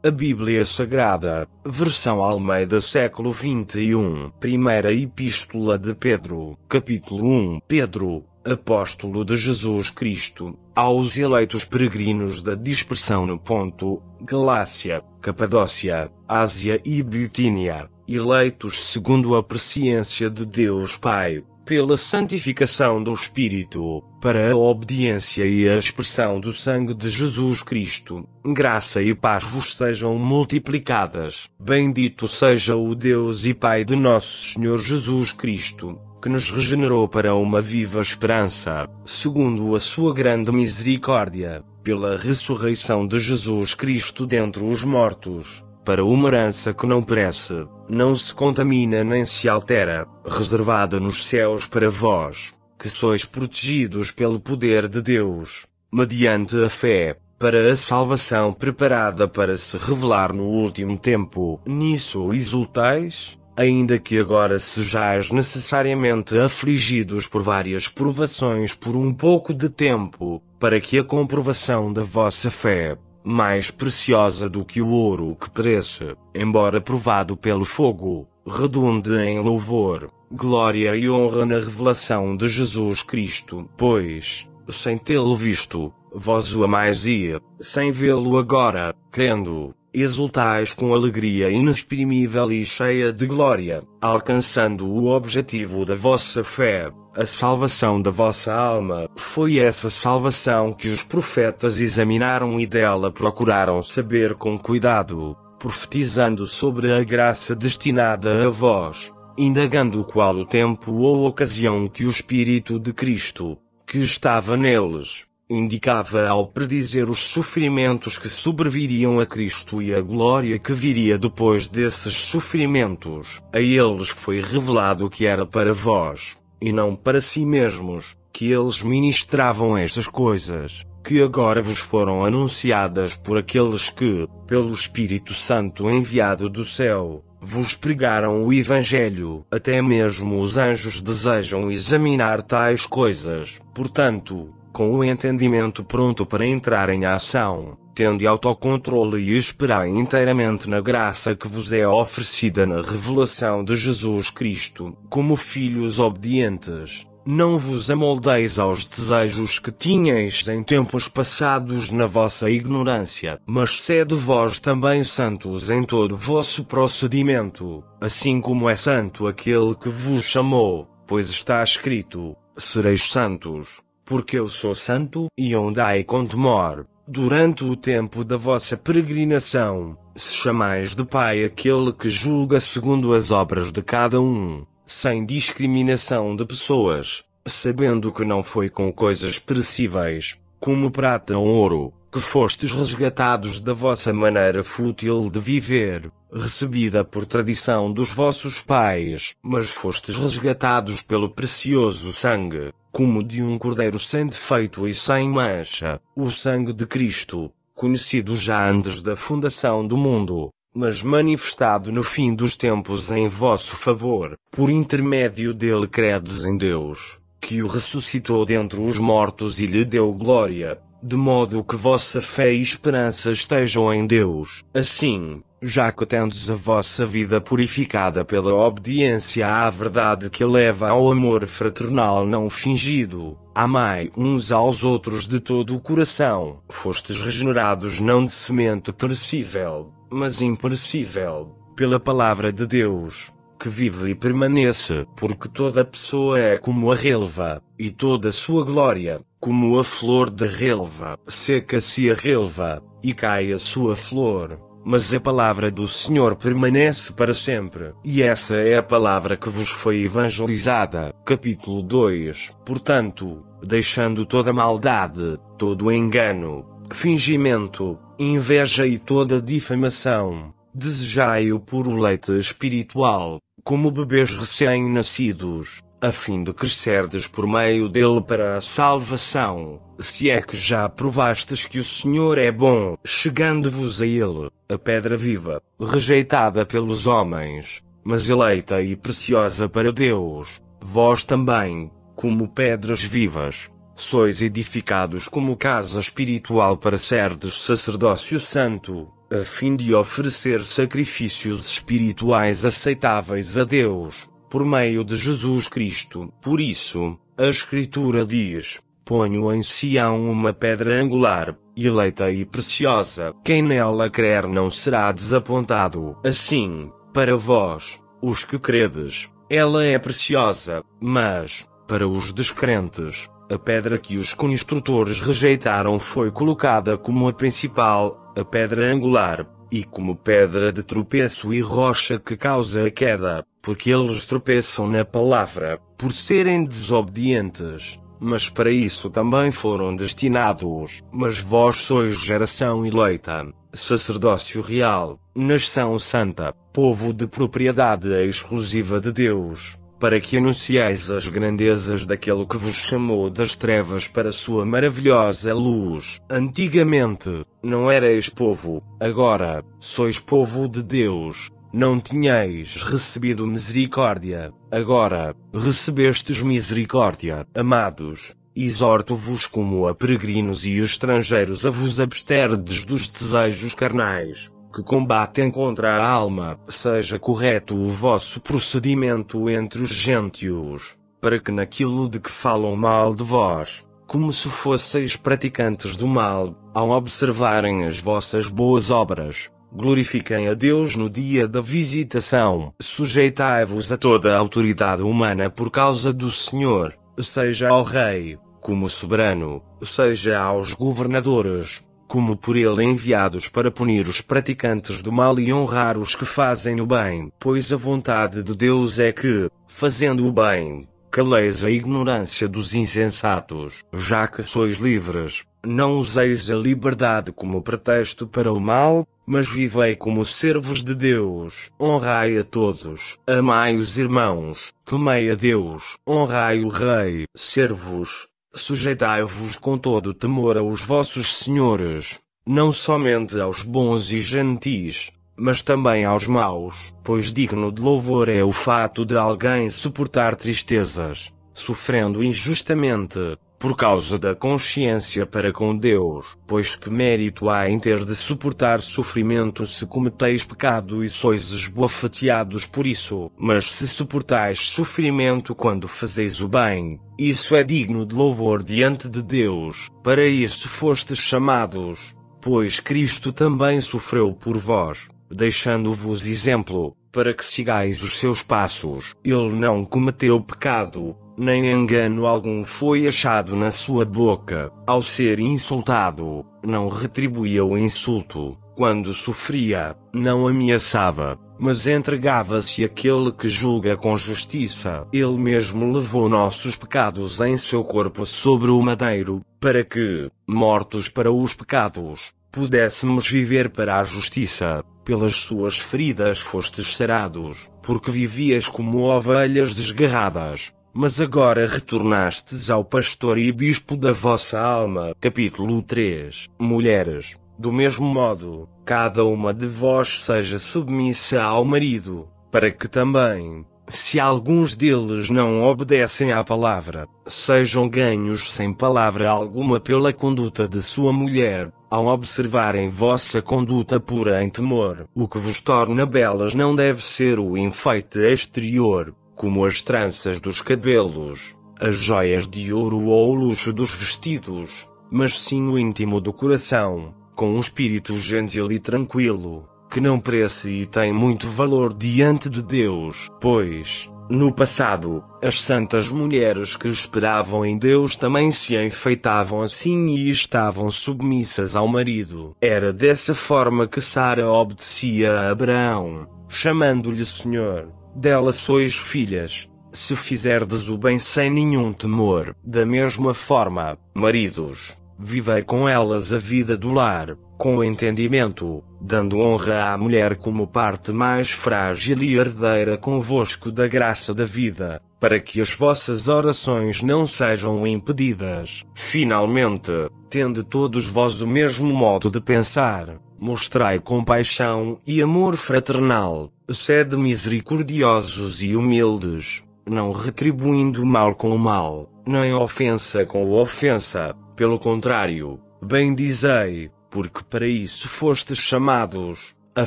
A Bíblia Sagrada, versão Almeida século 21, primeira epístola de Pedro, capítulo 1. Pedro, apóstolo de Jesus Cristo, aos eleitos peregrinos da dispersão no ponto, Galácia, Capadócia, Ásia e Bitínia, eleitos segundo a presciência de Deus Pai pela santificação do Espírito, para a obediência e a expressão do sangue de Jesus Cristo, graça e paz vos sejam multiplicadas. Bendito seja o Deus e Pai de nosso Senhor Jesus Cristo, que nos regenerou para uma viva esperança, segundo a sua grande misericórdia, pela ressurreição de Jesus Cristo dentre os mortos, para uma herança que não perece não se contamina nem se altera, reservada nos céus para vós, que sois protegidos pelo poder de Deus, mediante a fé, para a salvação preparada para se revelar no último tempo. Nisso exultais, ainda que agora sejais necessariamente afligidos por várias provações por um pouco de tempo, para que a comprovação da vossa fé mais preciosa do que o ouro que pereça, embora provado pelo fogo, redunde em louvor, glória e honra na revelação de Jesus Cristo, pois, sem tê-lo visto, vós o amais ia, sem vê-lo agora, crendo, exultais com alegria inexprimível e cheia de glória, alcançando o objetivo da vossa fé, a salvação da vossa alma. Foi essa salvação que os profetas examinaram e dela procuraram saber com cuidado, profetizando sobre a graça destinada a vós, indagando qual o tempo ou ocasião que o Espírito de Cristo, que estava neles, indicava ao predizer os sofrimentos que sobreviriam a Cristo e a glória que viria depois desses sofrimentos. A eles foi revelado que era para vós, e não para si mesmos, que eles ministravam estas coisas, que agora vos foram anunciadas por aqueles que, pelo Espírito Santo enviado do céu, vos pregaram o Evangelho. Até mesmo os anjos desejam examinar tais coisas. Portanto, com o entendimento pronto para entrar em ação, tendo autocontrole e esperar inteiramente na graça que vos é oferecida na revelação de Jesus Cristo, como filhos obedientes. Não vos amoldeis aos desejos que tinhais em tempos passados na vossa ignorância, mas sede vós também santos em todo vosso procedimento, assim como é santo aquele que vos chamou, pois está escrito: Sereis santos, porque eu sou santo, e ondai com temor, durante o tempo da vossa peregrinação, se chamais de Pai aquele que julga segundo as obras de cada um, sem discriminação de pessoas, sabendo que não foi com coisas perecíveis, como prata ou ouro, que fostes resgatados da vossa maneira fútil de viver, recebida por tradição dos vossos pais, mas fostes resgatados pelo precioso sangue, como de um cordeiro sem defeito e sem mancha, o sangue de Cristo, conhecido já antes da fundação do mundo, mas manifestado no fim dos tempos em vosso favor, por intermédio dele credes em Deus, que o ressuscitou dentre os mortos e lhe deu glória de modo que vossa fé e esperança estejam em Deus. Assim, já que tendes a vossa vida purificada pela obediência à verdade que leva ao amor fraternal não fingido, amai uns aos outros de todo o coração. Fostes regenerados não de semente perecível, mas imperecível, pela palavra de Deus, que vive e permanece, porque toda pessoa é como a relva, e toda a sua glória, como a flor da relva, seca-se a relva, e cai a sua flor, mas a palavra do Senhor permanece para sempre, e essa é a palavra que vos foi evangelizada. Capítulo 2 Portanto, deixando toda maldade, todo engano, fingimento, inveja e toda difamação, desejai o puro leite espiritual, como bebês recém-nascidos a fim de crescerdes por meio dele para a salvação, se é que já provastes que o Senhor é bom, chegando-vos a ele, a pedra viva, rejeitada pelos homens, mas eleita e preciosa para Deus, vós também, como pedras vivas, sois edificados como casa espiritual para serdes sacerdócio santo, a fim de oferecer sacrifícios espirituais aceitáveis a Deus por meio de Jesus Cristo. Por isso, a Escritura diz: Ponho em Sião uma pedra angular, eleita e preciosa. Quem nela crer não será desapontado. Assim, para vós, os que credes, ela é preciosa, mas, para os descrentes, a pedra que os construtores rejeitaram foi colocada como a principal, a pedra angular, e como pedra de tropeço e rocha que causa a queda porque eles tropeçam na palavra, por serem desobedientes. Mas para isso também foram destinados. Mas vós sois geração eleita, sacerdócio real, nação santa, povo de propriedade exclusiva de Deus, para que anuncieis as grandezas daquele que vos chamou das trevas para sua maravilhosa luz. Antigamente, não erais povo, agora, sois povo de Deus não tinhais recebido misericórdia, agora recebestes misericórdia. Amados, exorto-vos como a peregrinos e estrangeiros a vos absterdes dos desejos carnais, que combatem contra a alma, seja correto o vosso procedimento entre os gentios, para que naquilo de que falam mal de vós, como se fosseis praticantes do mal, ao observarem as vossas boas obras, Glorifiquem a Deus no dia da visitação. Sujeitai-vos a toda a autoridade humana por causa do Senhor, seja ao Rei, como soberano, seja aos governadores, como por ele enviados para punir os praticantes do mal e honrar os que fazem o bem. Pois a vontade de Deus é que, fazendo o bem, caleis a ignorância dos insensatos. Já que sois livres, não useis a liberdade como pretexto para o mal, mas vivei como servos de Deus. Honrai a todos, amai os irmãos, temei a Deus, honrai o Rei, servos, sujeitai-vos com todo temor aos vossos senhores, não somente aos bons e gentis, mas também aos maus, pois digno de louvor é o fato de alguém suportar tristezas, sofrendo injustamente, por causa da consciência para com Deus, pois que mérito há em ter de suportar sofrimento se cometeis pecado e sois esbofeteados por isso, mas se suportais sofrimento quando fazeis o bem, isso é digno de louvor diante de Deus, para isso fostes chamados, pois Cristo também sofreu por vós, deixando-vos exemplo, para que sigais os seus passos, ele não cometeu pecado, nem engano algum foi achado na sua boca. Ao ser insultado, não retribuía o insulto. Quando sofria, não ameaçava, mas entregava-se àquele que julga com justiça. Ele mesmo levou nossos pecados em seu corpo sobre o madeiro, para que, mortos para os pecados, pudéssemos viver para a justiça. Pelas suas feridas fostes serados, porque vivias como ovelhas desgarradas mas agora retornastes ao pastor e bispo da vossa alma. Capítulo 3 Mulheres. Do mesmo modo, cada uma de vós seja submissa ao marido, para que também, se alguns deles não obedecem à palavra, sejam ganhos sem palavra alguma pela conduta de sua mulher, ao observarem vossa conduta pura em temor. O que vos torna belas não deve ser o enfeite exterior, como as tranças dos cabelos, as joias de ouro ou o luxo dos vestidos, mas sim o íntimo do coração, com um espírito gentil e tranquilo, que não prece e tem muito valor diante de Deus, pois, no passado, as santas mulheres que esperavam em Deus também se enfeitavam assim e estavam submissas ao marido. Era dessa forma que Sara obedecia a Abraão, chamando-lhe Senhor. Dela sois filhas, se fizerdes o bem sem nenhum temor. Da mesma forma, maridos, vivei com elas a vida do lar, com o entendimento, dando honra à mulher como parte mais frágil e herdeira convosco da graça da vida, para que as vossas orações não sejam impedidas. Finalmente, tende todos vós o mesmo modo de pensar Mostrai compaixão e amor fraternal, sede misericordiosos e humildes, não retribuindo mal com o mal, nem ofensa com ofensa, pelo contrário, bem dizei, porque para isso fostes chamados, a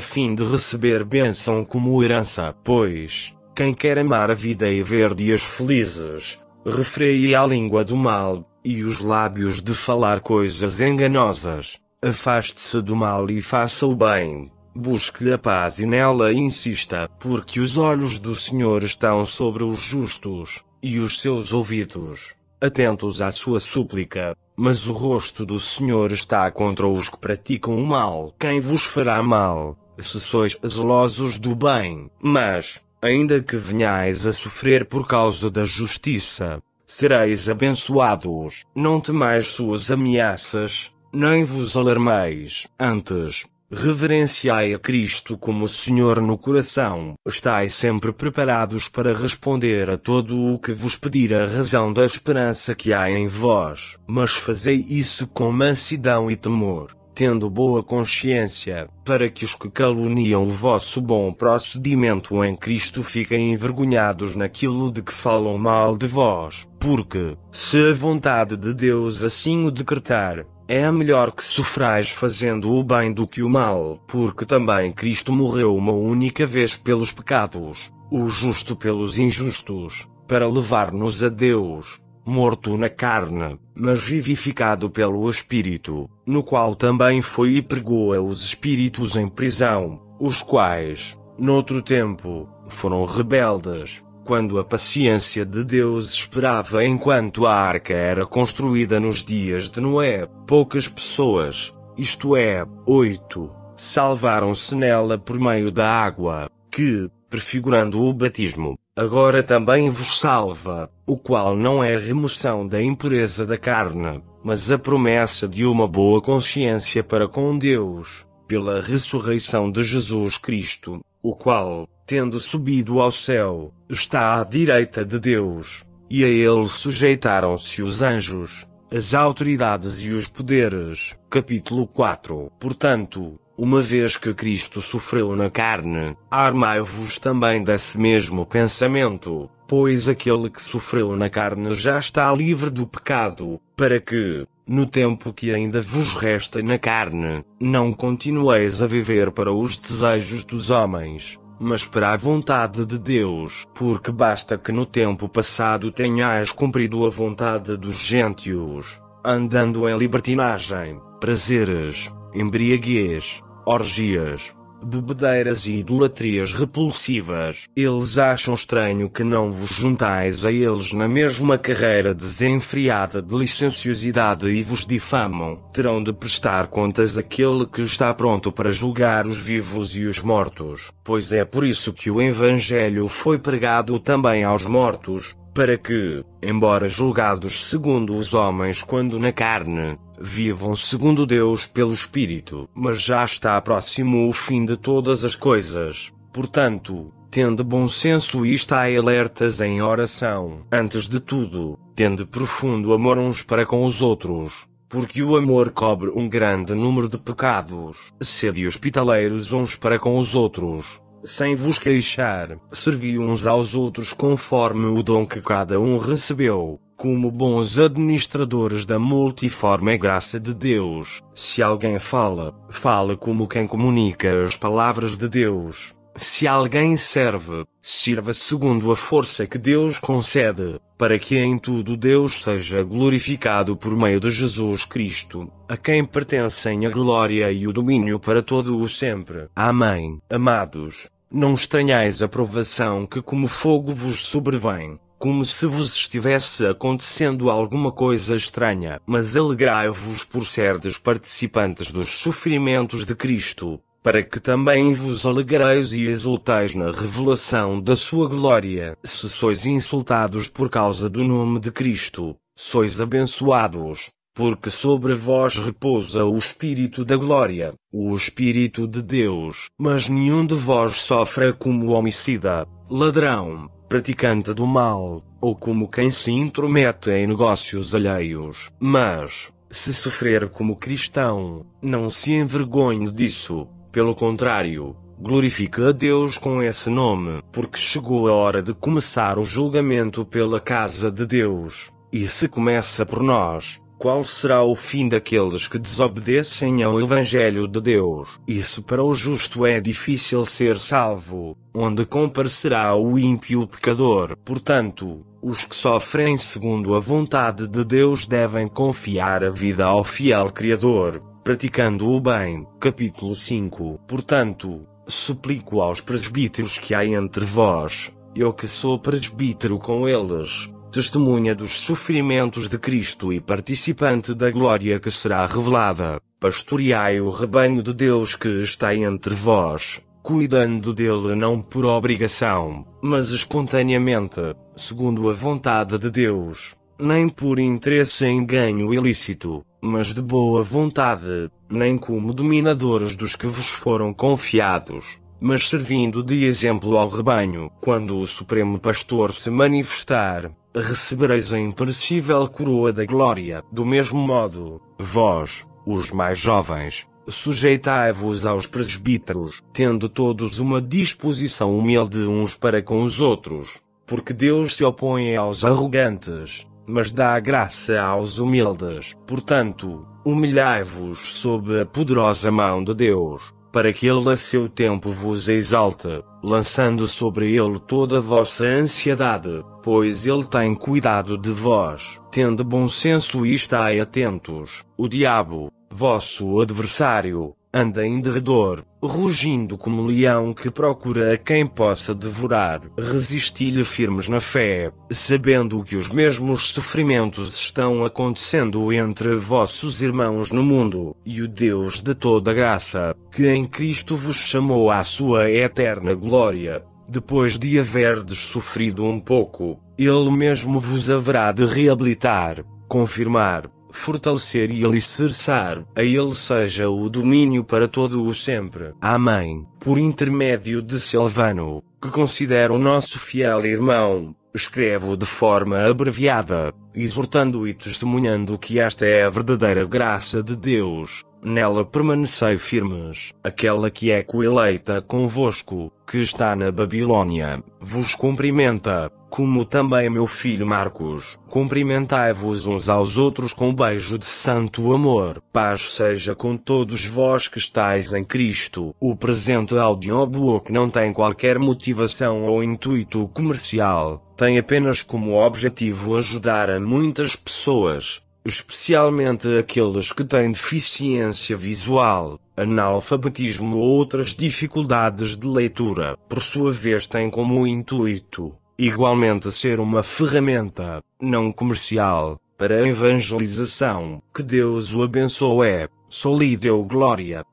fim de receber bênção como herança. Pois, quem quer amar a vida e ver dias felizes, refreia a língua do mal, e os lábios de falar coisas enganosas. Afaste-se do mal e faça o bem. Busque-lhe a paz e nela insista, porque os olhos do Senhor estão sobre os justos, e os seus ouvidos, atentos à sua súplica. Mas o rosto do Senhor está contra os que praticam o mal. Quem vos fará mal, se sois zelosos do bem? Mas, ainda que venhais a sofrer por causa da justiça, sereis abençoados. Não temais suas ameaças, nem vos alarmeis, antes, reverenciai a Cristo como Senhor no coração, estai sempre preparados para responder a todo o que vos pedir a razão da esperança que há em vós, mas fazei isso com mansidão e temor, tendo boa consciência, para que os que caluniam o vosso bom procedimento em Cristo fiquem envergonhados naquilo de que falam mal de vós, porque, se a vontade de Deus assim o decretar, é melhor que sofrais fazendo o bem do que o mal, porque também Cristo morreu uma única vez pelos pecados, o justo pelos injustos, para levar-nos a Deus, morto na carne, mas vivificado pelo Espírito, no qual também foi e pregou aos espíritos em prisão, os quais, noutro tempo, foram rebeldes quando a paciência de Deus esperava enquanto a arca era construída nos dias de Noé, poucas pessoas, isto é, oito, salvaram-se nela por meio da água, que, prefigurando o batismo, agora também vos salva, o qual não é a remoção da impureza da carne, mas a promessa de uma boa consciência para com Deus, pela ressurreição de Jesus Cristo, o qual, tendo subido ao céu, está à direita de Deus, e a ele sujeitaram-se os anjos, as autoridades e os poderes. Capítulo 4 Portanto, uma vez que Cristo sofreu na carne, armai-vos também desse mesmo pensamento, pois aquele que sofreu na carne já está livre do pecado, para que, no tempo que ainda vos resta na carne, não continueis a viver para os desejos dos homens mas para a vontade de Deus, porque basta que no tempo passado tenhais cumprido a vontade dos gentios, andando em libertinagem, prazeres, embriaguez, orgias, bebedeiras e idolatrias repulsivas. Eles acham estranho que não vos juntais a eles na mesma carreira desenfreada de licenciosidade e vos difamam. Terão de prestar contas àquele que está pronto para julgar os vivos e os mortos, pois é por isso que o Evangelho foi pregado também aos mortos, para que, embora julgados segundo os homens quando na carne, vivam segundo Deus pelo Espírito. Mas já está próximo o fim de todas as coisas, portanto, tende bom senso e está alertas em oração. Antes de tudo, tende profundo amor uns para com os outros porque o amor cobre um grande número de pecados. Sede hospitaleiros uns para com os outros, sem vos queixar, servi uns aos outros conforme o dom que cada um recebeu, como bons administradores da multiforme graça de Deus. Se alguém fala, fala como quem comunica as palavras de Deus. Se alguém serve, sirva segundo a força que Deus concede, para que em tudo Deus seja glorificado por meio de Jesus Cristo, a quem pertencem a glória e o domínio para todo o sempre. Amém. Amados, não estranhais a provação que como fogo vos sobrevém, como se vos estivesse acontecendo alguma coisa estranha, mas alegrai-vos por serdes participantes dos sofrimentos de Cristo para que também vos alegreis e exultais na revelação da sua glória. Se sois insultados por causa do nome de Cristo, sois abençoados, porque sobre vós repousa o Espírito da glória, o Espírito de Deus. Mas nenhum de vós sofra como homicida, ladrão, praticante do mal, ou como quem se intromete em negócios alheios. Mas, se sofrer como cristão, não se envergonhe disso pelo contrário, glorifica a Deus com esse nome, porque chegou a hora de começar o julgamento pela casa de Deus. E se começa por nós, qual será o fim daqueles que desobedecem ao Evangelho de Deus? Isso para o justo é difícil ser salvo, onde comparecerá o ímpio pecador. Portanto, os que sofrem segundo a vontade de Deus devem confiar a vida ao fiel Criador praticando o bem. Capítulo 5 Portanto, suplico aos presbíteros que há entre vós, eu que sou presbítero com eles, testemunha dos sofrimentos de Cristo e participante da glória que será revelada, pastoreai o rebanho de Deus que está entre vós, cuidando dele não por obrigação, mas espontaneamente, segundo a vontade de Deus nem por interesse em ganho ilícito, mas de boa vontade, nem como dominadores dos que vos foram confiados, mas servindo de exemplo ao rebanho. Quando o Supremo Pastor se manifestar, recebereis a imperecível coroa da glória. Do mesmo modo, vós, os mais jovens, sujeitai-vos aos presbíteros, tendo todos uma disposição humilde uns para com os outros, porque Deus se opõe aos arrogantes mas dá graça aos humildes. Portanto, humilhai-vos sob a poderosa mão de Deus, para que Ele a seu tempo vos exalte, lançando sobre Ele toda a vossa ansiedade, pois Ele tem cuidado de vós. Tende bom senso e estai atentos. O diabo, vosso adversário, anda em derredor, rugindo como leão que procura a quem possa devorar. Resisti-lhe firmes na fé, sabendo que os mesmos sofrimentos estão acontecendo entre vossos irmãos no mundo, e o Deus de toda graça, que em Cristo vos chamou à sua eterna glória, depois de haverdes sofrido um pouco, ele mesmo vos haverá de reabilitar, confirmar, fortalecer e alicerçar, a Ele seja o domínio para todo o sempre. Amém. Por intermédio de Silvano, que considero nosso fiel irmão, escrevo de forma abreviada, exortando e testemunhando que esta é a verdadeira graça de Deus. Nela permanecei firmes, aquela que é coeleita convosco, que está na Babilônia, vos cumprimenta como também meu filho Marcos, cumprimentai-vos uns aos outros com um beijo de santo amor. Paz seja com todos vós que estáis em Cristo. O presente audiobook não tem qualquer motivação ou intuito comercial, tem apenas como objetivo ajudar a muitas pessoas, especialmente aqueles que têm deficiência visual, analfabetismo ou outras dificuldades de leitura. Por sua vez, tem como intuito igualmente ser uma ferramenta, não comercial, para a evangelização. Que Deus o abençoe. Solideu Glória.